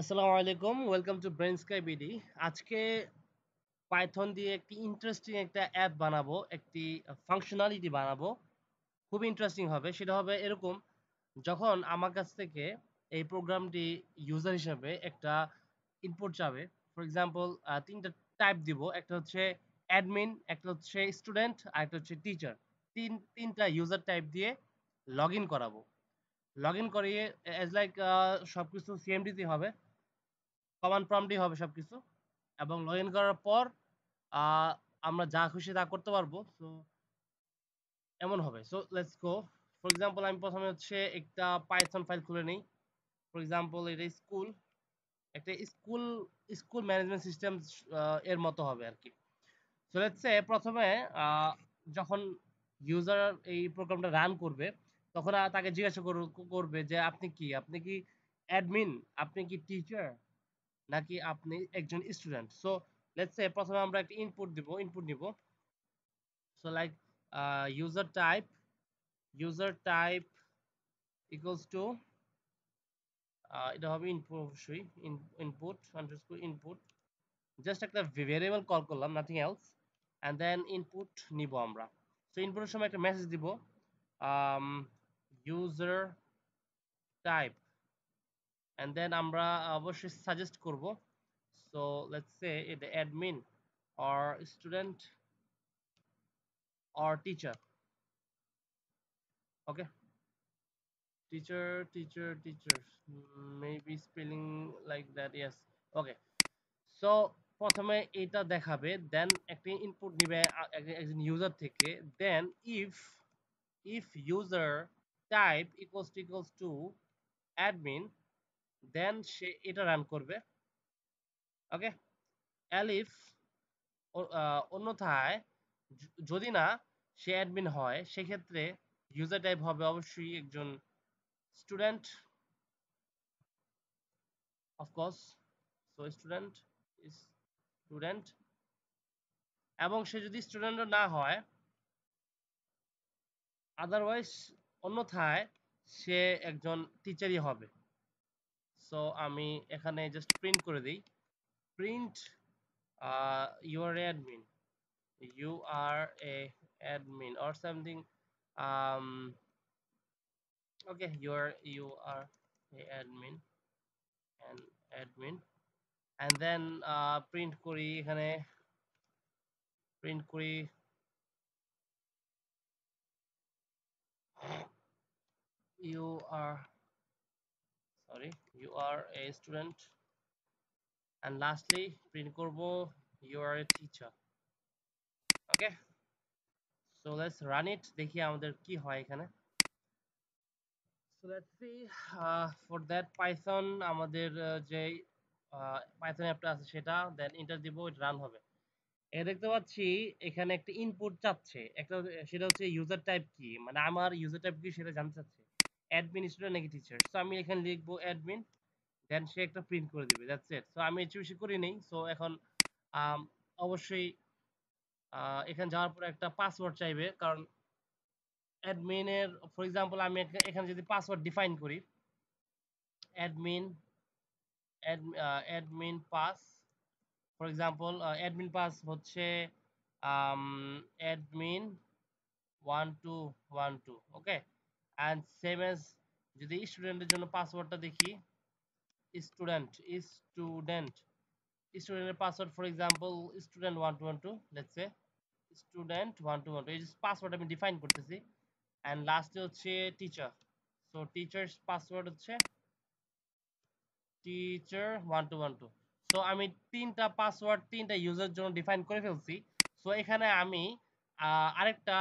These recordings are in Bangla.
আসসালামু আলাইকুম welcome to Brain Sky BD আজকে পাইথন দিয়ে একটি ইন্টারেস্টিং একটা অ্যাপ বানাবো একটি ফাংশনালিটি বানাবো খুব ইন্টারেস্টিং হবে সেটা হবে এরকম যখন আমার কাছ থেকে এই প্রোগ্রামটি ইউজার হিসাবে একটা ইনপুট যাবে ফর এক্সাম্পল তিনটা টাইপ দিব একটা হচ্ছে অ্যাডমিন একটা হচ্ছে স্টুডেন্ট আর একটা হচ্ছে টিচার তিন তিনটা ইউজার টাইপ দিয়ে লগ ইন করাবো লগ ইন করিয়ে এজ লাইক সব কিছু সিএমডিতে হবে কমান্ড প্রম্পটই হবে সব কিছু এবং লগ ইন করার পর আমরা যা খুশি তা করতে পারবো সো এমন হবে so let's go for example আমি প্রথমে হচ্ছে একটা পাইথন ফাইল খুলে নিই ফর এক্সাম্পল এটা স্কুল একটা স্কুল স্কুল ম্যানেজমেন্ট সিস্টেম এর মতো হবে আর কি সো লেটস সে প্রথমে যখন ইউজার এই প্রোগ্রামটা রান করবে তখন তাকে জিজ্ঞাসা করবে যে আপনি কি আপনি কি অ্যাডমিন আপনি কি টিচার নাকি আপনি একজন স্টুডেন্ট সো লেটস সে প্রথমে আমরা একটা ইনপুট দিব ইনপুট নিব so like user type user type equals to এটা হবে ইনপুট অবশ্যই ইনপুট আন্ডারস্কোর ইনপুট জাস্ট একটা ভেরিয়েবল কল করলাম nothing else and then input নিব আমরা সো ইনপুটের সময় একটা মেসেজ দিব ইউজার টাইপ and then আমরা অবশ্যই suggest করব so let's say the admin or student or teacher okay teacher teacher teachers maybe spelling like that yes okay so প্রথমে এটা দেখাবে দেন একটি ইনপুট নিবে একজন ইউজার থেকে then if if user type equals to equals to admin then সে এটা রান করবে ওকে অ্যালিফ অন্যথায় যদি না সে অ্যাডমিন হয় সেক্ষেত্রে ইউজার টাইপ হবে অবশ্যই একজন student of course so student student এবং সে যদি স্টুডেন্টও না হয় আদারওয়াইজ অন্যথায় সে একজন টিচারই হবে সো আমি এখানে জাস্ট প্রিন্ট করে দিই print you are admin you are a admin or something okay you are you are a admin and admin and then print করি এখানে প্রিন্ট করি you are sorry you are a student and lastly print korbo you are a teacher okay so let's run it dekhi amader ki hoy ekhane so let's see uh, for that python আমাদের যে python app ta ache seta then enter dibo it run hobe e dekhte pacchi ekhane ekta input chaacche ekta seta hocche user type ki mane amar user type ki seta jante chaacche administrator নাকি টিচার সো আমি এখানে লিখবো অ্যাডমিন দেন সে একটা প্রিন্ট করে দিবে দ্যাটস ইট সো আমি একটু বেশি করি নেই সো এখন অবশ্যই এখানে যাওয়ার পর একটা পাসওয়ার্ড চাইবে কারণ অ্যাডমিনের ফর এক্সাম্পল আমি এখানে যদি পাসওয়ার্ড ডিফাইন করি admin admin pass for example admin pass হচ্ছে admin one two one two okay and same as যদি স্টুডেন্টের জন্য পাসওয়ার্ডটা দেখি স্টুডেন্ট স্টুডেন্ট স্টুডেন্টের password for example student one two one two let's say student one two one এই পাসওয়ার্ড আমি ডিফাইন করতেছি অ্যান্ড লাস্টে হচ্ছে টিচার সো টিচার্স পাসওয়ার্ড হচ্ছে teacher one two one two so আমি তিনটা পাসওয়ার্ড তিনটা ইউজার জন্য ডিফাইন করে ফেলছি সো এখানে আমি আরেকটা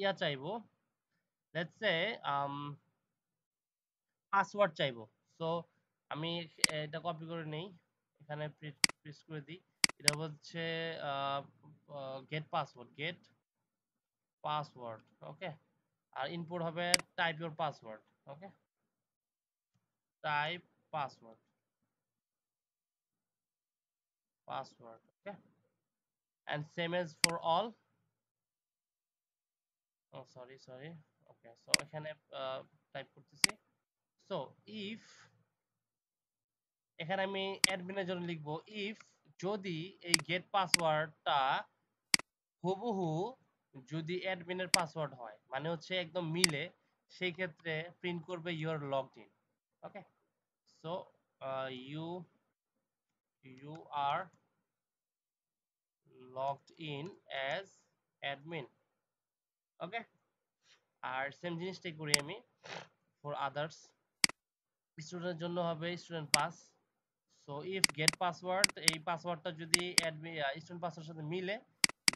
ইয়া চাইবো let's say um, পাসওয়ার্ড চাইবো সো আমি এটা কপি করে নেই এখানে প্রেস করে দিই এটা হচ্ছে get password get password okay আর ইনপুট হবে type your password okay type password password okay and same as for all sorry oh, sorry okay so এখানে টাইপ করতেছি সো ইফ এখানে আমি অ্যাডমিনের জন্য লিখব ইফ যদি এই গেট পাসওয়ার্ডটা হুবহু যদি অ্যাডমিনের পাসওয়ার্ড হয় মানে হচ্ছে একদম মিলে সেই ক্ষেত্রে প্রিন্ট করবে your logged in okay so you you are logged in as admin okay আর সেম জিনিসটাই করি আমি ফর আদার্স স্টুডেন্টের জন্য হবে student pass so if get password এই পাসওয়ার্ডটা যদি স্টুডেন্ট পাসওয়ার্ডের সাথে মিলে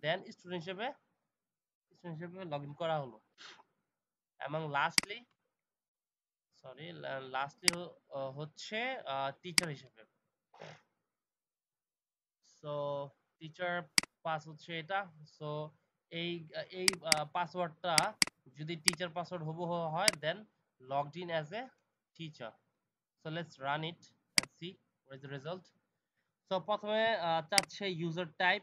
দেন স্টুডেন্ট হিসেবে স্টুডেন্ট হিসেবে লগ ইন করা হলো এবং লাস্টলি সরি লাস্টলি হচ্ছে টিচার হিসেবে সো টিচার পাস হচ্ছে এটা সো এই এই পাসওয়ার্ডটা যদি টিচার পাসওয়ার্ড হবো হয় then logged in as a teacher so let's run it and see what is result so প্রথমে চাচ্ছে ইউজার টাইপ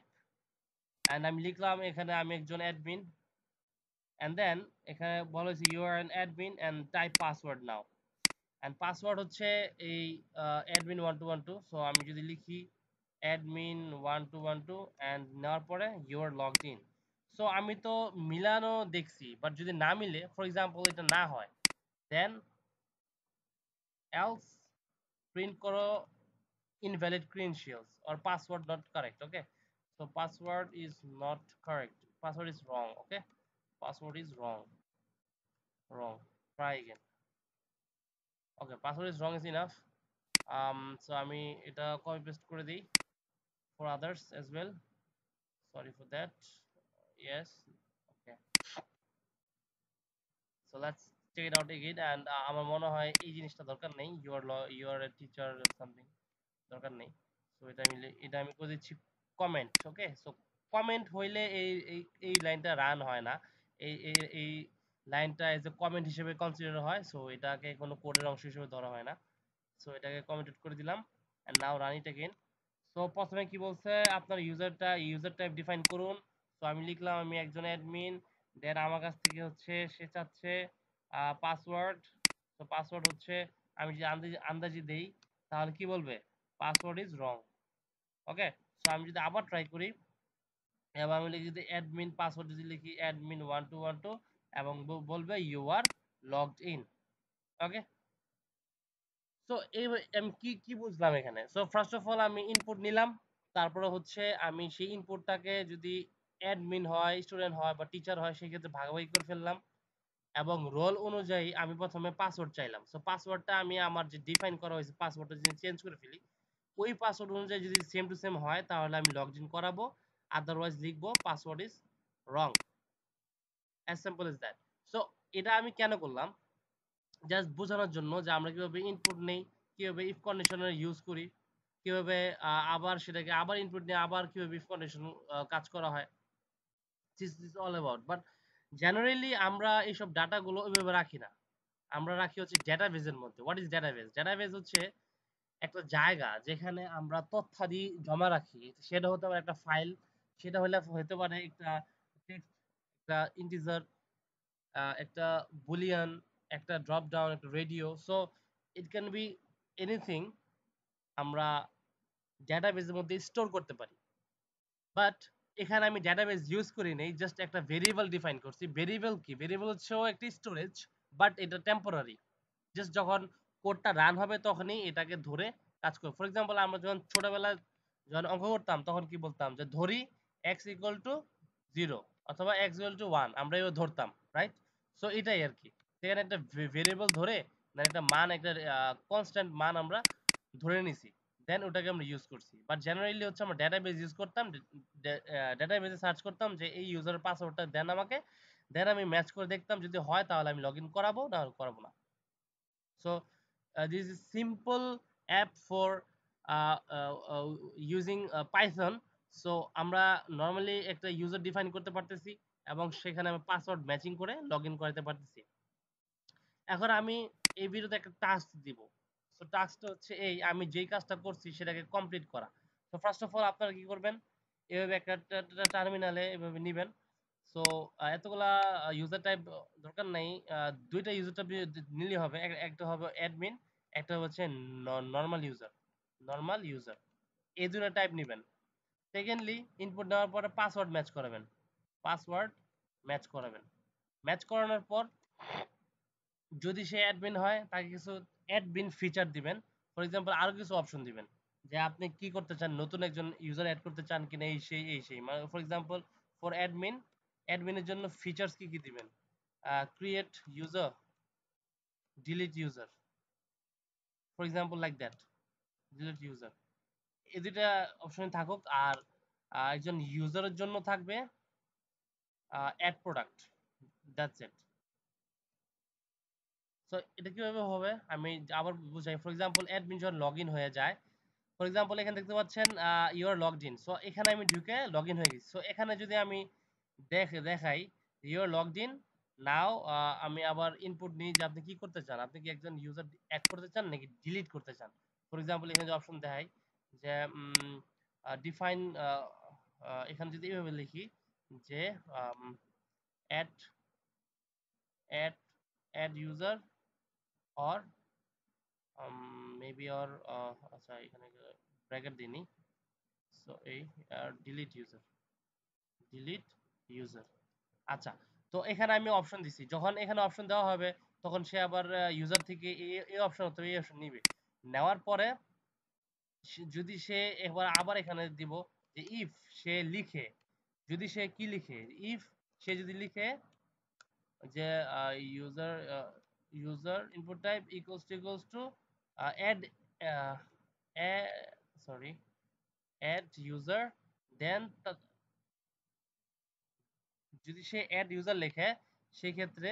অ্যান্ড আমি লিখলাম এখানে আমি একজন অ্যাডমিন এন্ড দেন এখানে বলা হয়েছে you are an admin and type password now and password হচ্ছে এই admin one two one two so আমি যদি লিখি admin one two one two and নেওয়ার পরে you are logged in so আমি তো মিলানো দেখছি বাট যদি না মিলে for example এটা না হয় দেন else print করো invalid credentials or password not correct okay so password is not correct password is wrong okay password is wrong wrong try again okay password is wrong is enough um so আমি এটা copy paste করে দেই for others as well sorry for that yes okay so let's check it out again and uh, আমার মনে হয় এই জিনিসটা দরকার নেই you are you are a teacher or something দরকার নেই so এটা আমি এটা আমি করে দিচ্ছি কমেন্ট ওকে সো কমেন্ট হইলে এই এই লাইনটা রান হয় না এই এই লাইনটা এজ এ কমেন্ট হিসেবে কনসিডার হয় সো এটাকে কোনো কোডের অংশ হিসেবে ধরা হয় না সো এটাকে কমেন্টেড করে দিলাম and now run it again so প্রথমে কি বলছে আপনার ইউজারটা ইউজার টাইপ ডিফাইন করুন তো আমি লিখলাম আমি একজন অ্যাডমিন দেন আমার কাছ থেকে হচ্ছে সে চাচ্ছে পাসওয়ার্ড তো পাসওয়ার্ড হচ্ছে আমি যদি আন্দাজি দেই তাহলে কি বলবে password is wrong okay so আমি যদি আবার ট্রাই করি এবং আমি লিখি যদি অ্যাডমিন পাসওয়ার্ড যদি লিখি admin one two one two এবং বলবে you are logged in okay so এই আমি কি কি বুঝলাম এখানে সো ফার্স্ট অফ অল আমি ইনপুট নিলাম তারপরে হচ্ছে আমি সেই ইনপুটটাকে যদি অ্যাডমিন হয় স্টুডেন্ট হয় বা টিচার হয় সেক্ষেত্রে ভাগাভাগি করে ফেললাম এবং রোল অনুযায়ী আমি প্রথমে পাসওয়ার্ড চাইলাম সো পাসওয়ার্ডটা আমি আমার যে ডিফাইন করা হয়েছে পাসওয়ার্ডটা যদি চেঞ্জ করে ফেলি ওই পাসওয়ার্ড অনুযায়ী যদি সেম টু সেম হয় তাহলে আমি লগ ইন করাবো আদারওয়াইজ লিখবো password is wrong as simple is that so এটা আমি কেন করলাম জাস্ট বোঝানোর জন্য যে আমরা কিভাবে ইনপুট নেই কিভাবে ইফ কন্ডিশনের ইউজ করি কিভাবে আবার সেটাকে আবার ইনপুট নিয়ে আবার কিভাবে ইফ কন্ডিশন কাজ করা হয় this is all about but generally আমরা এইসব data গুলো ওইভাবে রাখি না আমরা রাখি হচ্ছে ডেটাবেজের মধ্যে what is database database হচ্ছে একটা জায়গা যেখানে আমরা তথ্যাদি জমা রাখি সেটা হতে পারে একটা ফাইল সেটা হলে হতে পারে একটা টেক্সট একটা ইন্টিজার একটা বুলিয়ান একটা ড্রপ ডাউন একটা radio so it can be anything আমরা ডেটাবেজের মধ্যে স্টোর করতে পারি বাট এখানে আমি ডেটাবেস ইউজ করি নাই জাস্ট একটা ভেরিয়েবল ডিফাইন করছি ভেরিয়েবল কি ভেরিয়েবল হচ্ছে একটি স্টোরেজ বাট এটা টেম্পোরারি জাস্ট যখন কোডটা রান হবে তখনই এটাকে ধরে কাজ করব ফর এক্সাম্পল আমরা যখন ছোটবেলায় যখন অঙ্ক করতাম তখন কি বলতাম যে ধরি x ইকুয়াল টু জিরো অথবা x ইকুয়াল টু ওয়ান আমরা এবার ধরতাম রাইট সো এটাই আর কি সেখানে একটা ভেরিয়েবল ধরে মানে একটা মান একটা কনস্ট্যান্ট মান আমরা ধরে নিছি দেন ওটাকে আমরা ইউজ করছি বাট জেনারেলি হচ্ছে আমরা ডেটাবেস ইউজ করতাম ডেটাবেসে সার্চ করতাম যে এই ইউজারের পাসওয়ার্ডটা দেন আমাকে দেন আমি ম্যাচ করে দেখতাম যদি হয় তাহলে আমি লগ ইন করাবো না করাবো না so this is simple app for using Python so আমরা নর্মালি একটা ইউজার ডিফাইন করতে পারতেছি এবং সেখানে আমি পাসওয়ার্ড ম্যাচিং করে লগ ইন করাতে পারতেছি এখন আমি এই ভিডিওতে একটা টাস্ক দিব সো টাস্কটা হচ্ছে এই আমি যেই কাজটা করছি সেটাকে কমপ্লিট করা তো ফার্স্ট অফ অল আপনারা কি করবেন এভাবে একটা টার্মিনালে এভাবে নেবেন সো এতগুলা ইউজার টাইপ দরকার নাই দুইটা ইউজার টাইপ নিলে হবে একটা হবে অ্যাডমিন একটা হচ্ছে নর্মাল ইউজার নর্মাল ইউজার এই দুটো টাইপ নেবেন সেকেন্ডলি ইনপুট নেওয়ার পরে পাসওয়ার্ড ম্যাচ করাবেন পাসওয়ার্ড ম্যাচ করাবেন ম্যাচ করানোর পর যদি সে অ্যাডমিন হয় তাকে কিছু অ্যাডমিন ফিচার দিবেন ফর এক্সাম্পল আরো কিছু অপশন দিবেন যে আপনি কি করতে চান নতুন একজন ইউজার অ্যাড করতে চান কিনা এই সেই এই সেই মানে ফর এক্সাম্পল ফর অ্যাডমিন অ্যাডমিনের জন্য ফিচার্স কি কি দিবেন create user delete user for example like that delete user এই দুইটা অপশনে থাকুক আর একজন ইউজারের জন্য থাকবে add product that's it so এটা কিভাবে হবে আমি আবার বুঝাই ফর এক্সাম্পল অ্যাডমিন যখন লগ হয়ে যায় ফর এক্সাম্পল এখানে দেখতে পাচ্ছেন ইউর লগড ইন সো এখানে আমি ঢুকে লগ হয়ে গেছি সো এখানে যদি আমি দেখে দেখাই ইউর লগড ইন নাও আমি আবার ইনপুট নিই যে আপনি কি করতে চান আপনি কি একজন ইউজার অ্যাড করতে চান নাকি ডিলিট করতে চান ফর এক্সাম্পল এখানে যে অপশন দেখাই যে ডিফাইন এখানে যদি এইভাবে লিখি যে add add add user or um, maybe or uh, আচ্ছা এখানে the দিইনি a এই ডিলিট ইউজার ডিলিট ইউজার আচ্ছা তো এখানে আমি অপশন দিছি যখন এখানে অপশন দেওয়া হবে তখন সে আবার ইউজার থেকে এই অপশন অথবা এই অপশন নিবে নেওয়ার পরে যদি সে একবার আবার এখানে দিব যে ইফ সে লিখে যদি সে কি লিখে ইফ সে যদি লিখে যে user user input type equals to equals to uh, add uh, a sorry add user then যদি সে add user লেখে সেই ক্ষেত্রে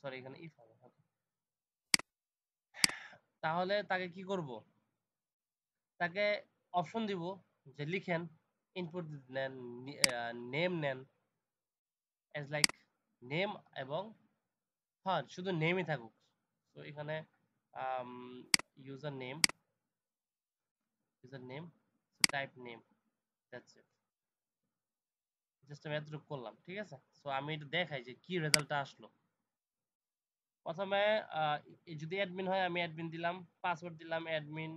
সরি এখানে if হবে তাহলে তাকে কি করব তাকে অপশন দিব যে লিখেন ইনপুট নেন নেম নেন as like name এবং হ্যাঁ শুধু নেমই থাকুক তো এখানে user name user name type name just আমি এতটুকু করলাম ঠিক আছে সো আমি এটা দেখাই যে কি রেজাল্টটা আসলো প্রথমে যদি অ্যাডমিন হয় আমি অ্যাডমিন দিলাম পাসওয়ার্ড দিলাম admin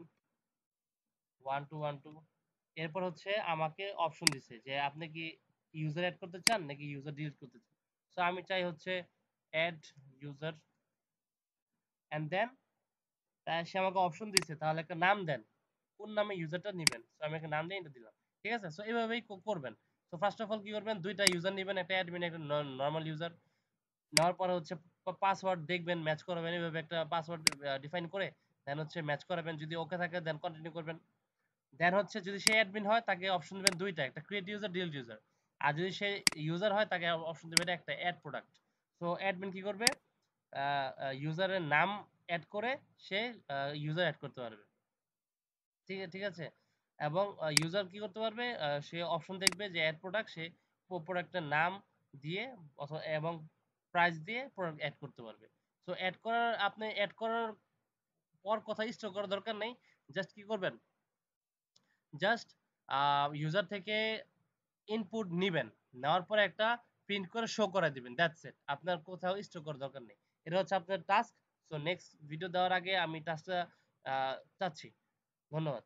one two one two এরপর হচ্ছে আমাকে অপশন দিছে যে আপনি কি ইউজার অ্যাড করতে চান নাকি ইউজার ডিলিট করতে চান সো আমি চাই হচ্ছে অ্যাড ইউজার অ্যান্ড দেন সে আমাকে অপশন দিছে তাহলে একটা নাম দেন কোন নামে ইউজারটা নেবেন সো আমি একটা নাম দিয়ে এটা দিলাম ঠিক আছে সো এইভাবেই করবেন সো ফার্স্ট অফ অল কি করবেন দুইটা ইউজার নেবেন একটা অ্যাডমিন একটা নর্মাল ইউজার নেওয়ার পরে হচ্ছে পাসওয়ার্ড দেখবেন ম্যাচ করাবেন এইভাবে একটা পাসওয়ার্ড ডিফাইন করে দেন হচ্ছে ম্যাচ করাবেন যদি ওকে থাকে দেন কন্টিনিউ করবেন দেন হচ্ছে যদি সে অ্যাডমিন হয় তাকে অপশন দেবেন দুইটা একটা ক্রিয়েট ইউজার ডিল ইউজার আর যদি সে ইউজার হয় তাকে অপশন দেবেন একটা অ্যাড প্রোডাক্ট সো অ্যাডমিন কি করবে ইউজারের নাম অ্যাড করে সে ইউজার অ্যাড করতে পারবে ঠিক ঠিক আছে এবং ইউজার কি করতে পারবে সে অপশন দেখবে যে অ্যাড প্রোডাক্ট সে প্রোডাক্টের নাম দিয়ে অথবা এবং প্রাইস দিয়ে প্রোডাক্ট অ্যাড করতে পারবে সো অ্যাড করার আপনি অ্যাড করার পর কথা স্টোর করার দরকার নেই জাস্ট কি করবেন জাস্ট ইউজার থেকে ইনপুট নিবেন নেওয়ার পরে একটা প্রিন্ট করে শো করে দিবেন দ্যাটস ইট আপনার কোথাও স্টোর করার দরকার নেই এটা হচ্ছে আপনার টাস্ক সো নেক্সট ভিডিও দেওয়ার আগে আমি টাস্কটা চাচ্ছি ধন্যবাদ